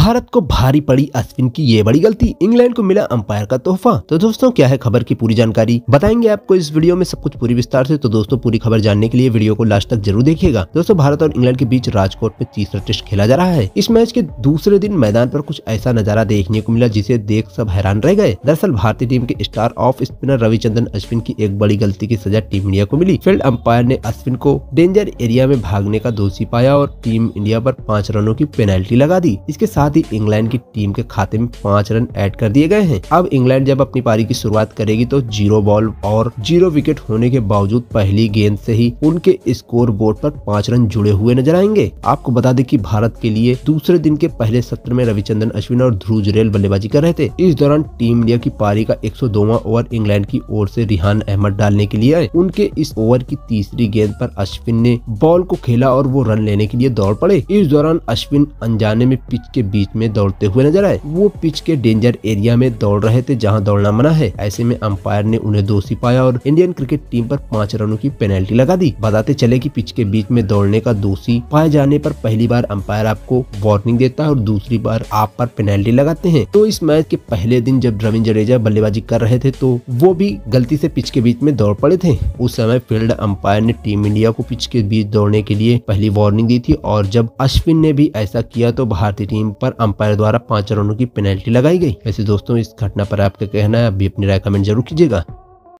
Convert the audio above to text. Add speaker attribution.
Speaker 1: भारत को भारी पड़ी अश्विन की ये बड़ी गलती इंग्लैंड को मिला अंपायर का तोहफा तो दोस्तों क्या है खबर की पूरी जानकारी बताएंगे आपको इस वीडियो में सब कुछ पूरी विस्तार से तो दोस्तों पूरी खबर जानने के लिए वीडियो को लास्ट तक जरूर देखिएगा दोस्तों भारत और इंग्लैंड के बीच राजकोट में तीसरा टेस्ट खेला जा रहा है इस मैच के दूसरे दिन मैदान आरोप कुछ ऐसा नजारा देखने को मिला जिसे देख सब हैरान रह गए दरअसल भारतीय टीम के star off spinner Ravichandran Ashwin की एक बड़ी गलती की सजा टीम इंडिया को मिली फील्ड अंपायर ने अश्विन को डेंजर एरिया में भागने का दोषी पाया और टीम इंडिया आरोप पांच रनों की पेनल्टी लगा दी इसके साथ साथ ही इंग्लैंड की टीम के खाते में पांच रन ऐड कर दिए गए हैं अब इंग्लैंड जब अपनी पारी की शुरुआत करेगी तो जीरो बॉल और जीरो विकेट होने के बावजूद पहली गेंद से ही उनके स्कोर बोर्ड पर पांच रन जुड़े हुए नजर आएंगे आपको बता दें कि भारत के लिए दूसरे दिन के पहले सत्र में रविचंद्रन अश्विन और ध्रुव जुरेल बल्लेबाजी कर रहे थे इस दौरान टीम इंडिया की पारी का एक ओवर इंग्लैंड की ओर से रिहान अहमद डालने के लिए आए उनके इस ओवर की तीसरी गेंद पर अश्विन ने बॉल को खेला और वो रन लेने के लिए दौड़ पड़े इस दौरान अश्विन अनजाने में पिच के बीच बीच में दौड़ते हुए नजर आए वो पिच के डेंजर एरिया में दौड़ रहे थे जहां दौड़ना मना है ऐसे में अंपायर ने उन्हें दोषी पाया और इंडियन क्रिकेट टीम पर पांच रनों की पेनल्टी लगा दी बताते चले कि पिच के बीच में दौड़ने का दोषी पाए जाने पर पहली बार अंपायर आपको वार्निंग देता है और दूसरी बार आप पर पेनल्टी लगाते हैं तो इस मैच के पहले दिन जब रविंद जडेजा बल्लेबाजी कर रहे थे तो वो भी गलती ऐसी पिच के बीच में दौड़ पड़े थे उस समय फील्ड अंपायर ने टीम इंडिया को पिच के बीच दौड़ने के लिए पहली वार्निंग दी थी और जब अश्विन ने भी ऐसा किया तो भारतीय टीम पर पर अंपायर द्वारा पांच रनों की पेनल्टी लगाई गई वैसे दोस्तों इस घटना पर आपका कहना है अभी अपनी राय कमेंट जरूर कीजिएगा